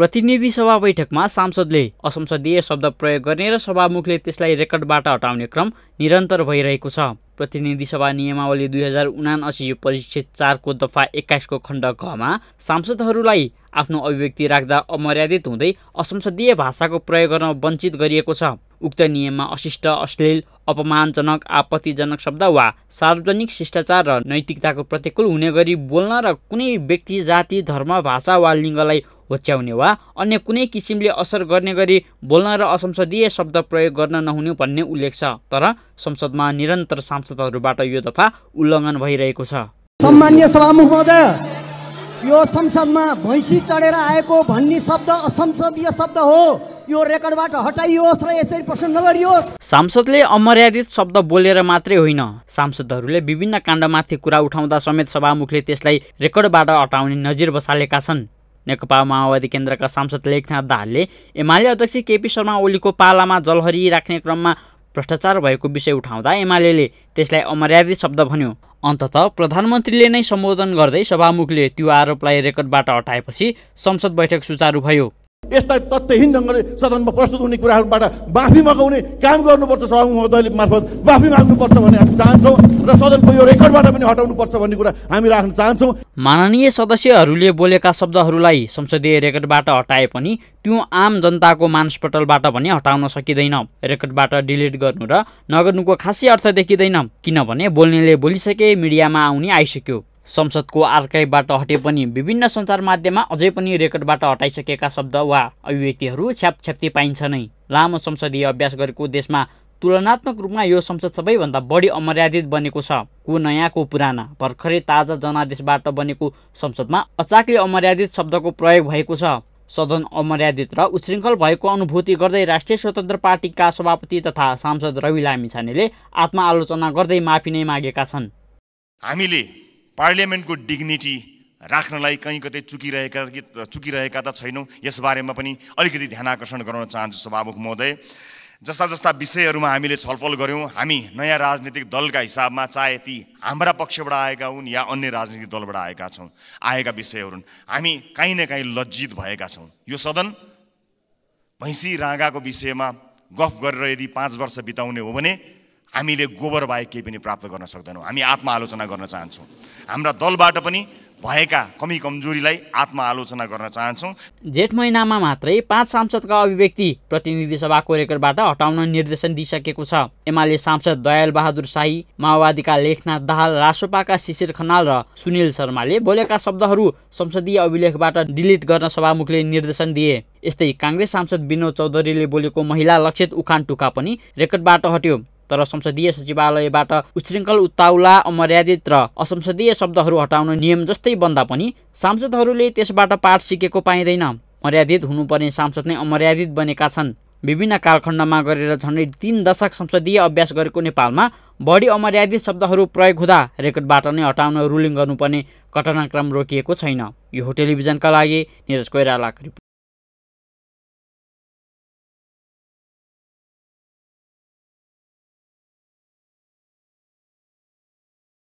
प्रतिनिधि सभा बैठकमा सांसदले असंसदीय शब्द प्रयोग गर्ने र सभामुखले त्यसलाई रेकर्डबाट हटाउने क्रम निरन्तर भइरहेको छ प्रतिनिधि सभा नियमावली दुई हजार उनासी परिच्छेद चारको दफा एक्काइसको खण्ड घमा सांसदहरूलाई आफ्नो अभिव्यक्ति राख्दा अमर्यादित हुँदै असंसदीय भाषाको प्रयोग गर्न वञ्चित गरिएको छ उक्त नियममा अशिष्ट अश्लील अपमानजनक आपत्तिजनक शब्द वा सार्वजनिक शिष्टाचार र नैतिकताको प्रतिकूल हुने गरी बोल्न र कुनै व्यक्ति जाति धर्म भाषा वा लिङ्गलाई होच्याउने वा अन्य कुनै किसिमले असर गर्ने गरी बोल्न र असंसदीय शब्द प्रयोग गर्न नहुने भन्ने उल्लेख छ तर संसदमा निरन्तर सांसदहरूबाट यो दफा उल्लङ्घन भइरहेको छ सम्मान्य सभामुख महोदय यो संसदमा भैँसी चढेर आएको भन्ने शब्द असंसदीय शब्द हो यो रेकर्डबाट हटाइयोस् र यसरी प्रश्न नगरियोस् सांसदले अमर्यादित शब्द बोलेर मात्रै होइन सांसदहरूले विभिन्न काण्डमाथि कुरा उठाउँदा समेत सभामुखले त्यसलाई रेकर्डबाट हटाउने नजिर बसालेका छन् नेकपा माओवादी केन्द्रका सांसद लेखनाथ दाहालले एमाले अध्यक्ष केपी शर्मा ओलीको पालामा जलहरी राख्ने क्रममा भ्रष्टाचार भएको विषय उठाउँदा एमाले त्यसलाई अमर्यादित शब्द भन्यो अन्तत प्रधानमन्त्रीले नै सम्बोधन गर्दै सभामुखले त्यो आरोपलाई रेकर्डबाट हटाएपछि संसद बैठक सुचारू भयो यस्ता तथ्यहीन ढङ्गले सदनमा प्रस्तुत हुने कुराहरूबाट माफी मगाउने काम गर्नुपर्छ सभामुखले मार्फत माफी माग्नुपर्छ भन्ने हामी चाहन्छौँ र सदनको यो रेकर्डबाट पनि हटाउनुपर्छ भन्ने कुरा हामी राख्न चाहन्छौँ माननीय सदस्यहरूले बोलेका शब्दहरूलाई संसदीय रेकर्डबाट हटाए पनि त्यो आम जनताको मानसपटलबाट भने हटाउन सकिँदैन रेकर्डबाट डिलिट गर्नु र नगर्नुको खासै अर्थ देखिँदैन किनभने बोल्नेले बोलिसके मिडियामा आउने आइसक्यो संसदको आर्काइभबाट हटे पनि विभिन्न सञ्चार माध्यममा अझै पनि रेकर्डबाट हटाइसकेका शब्द वा अभिव्यक्तिहरू छ्यापछ्याप्ती पाइन्छ नै लामो संसदीय अभ्यास गरेको देशमा तुलनात्मक रूपमा यो संसद सबैभन्दा बढी अमर्यादित बनेको छ को नयाँ को पुराना भर्खरै ताजा जनादेशबाट बनेको संसदमा अचाकले अमर्यादित शब्दको प्रयोग भएको छ सदन अमर्यादित र उच्छृङ्खल भएको अनुभूति गर्दै राष्ट्रिय स्वतन्त्र पार्टीका सभापति तथा सांसद रवि लामिछानेले आत्मआलोचना गर्दै माफी नै मागेका छन् हामीले पार्लियामेन्टको डिग्निटी राख्नलाई कहीँ कतै चुकिरहेका कि चुकिरहेका त छैनौँ यसबारेमा पनि अलिकति ध्यान आकर्षण गराउन चाहन्छु सभामुख महोदय जस्ता जस्ता विषयहरूमा हामीले छलफल गऱ्यौँ हामी नयाँ राजनीतिक दलका हिसाबमा चाहे ती हाम्रा पक्षबाट आएका हुन् या अन्य राजनीतिक दलबाट आएका छौँ आएका विषयहरू हुन् हामी काहीँ न काहीँ लज्जित भएका छौँ यो सदन भैँसी राँगाको विषयमा गफ गरेर यदि पाँच वर्ष बिताउने हो भने हामीले गोबर बाहेक केही पनि प्राप्त गर्न सक्दैनौँ हामी आत्मआलोचना गर्न चाहन्छौँ हाम्रा दलबाट पनि भएका कमी कमजोरीलाई आत्मआलोचना गर्न चाहन्छौँ जेठ महिनामा मात्रै पाँच सांसदका अभिव्यक्ति प्रतिनिधि सभाको रेकर्डबाट हटाउन निर्देशन दिइसकेको छ एमाले सांसद दयाल बहादुर शाही माओवादीका लेखनाथ दाहाल रासोपाका शिशिर खनाल र सुनिल शर्माले बोलेका शब्दहरू संसदीय अभिलेखबाट डिलिट गर्न सभामुखले निर्देशन दिए यस्तै काङ्ग्रेस सांसद विनोद चौधरीले बोलेको महिला लक्षित उखान टुका पनि रेकर्डबाट हट्यो तर संसदीय सचिवालयबाट उच्छृङ्खल उताउला अमर्यादित र असंसदीय शब्दहरू हटाउन नियम जस्तै बन्दा पनि सांसदहरूले त्यसबाट पाठ सिकेको पाइँदैन मर्यादित हुनुपर्ने सांसद नै अमर्यादित बनेका छन् विभिन्न कालखण्डमा गरेर झन्डै तिन दशक संसदीय अभ्यास गरेको नेपालमा बढी अमर्यादित शब्दहरू प्रयोग हुँदा रेकर्डबाट नै हटाउन रुलिङ गर्नुपर्ने घटनाक्रम रोकिएको छैन यो टेलिभिजनका लागि निरज कोइरालाको रिपोर्ट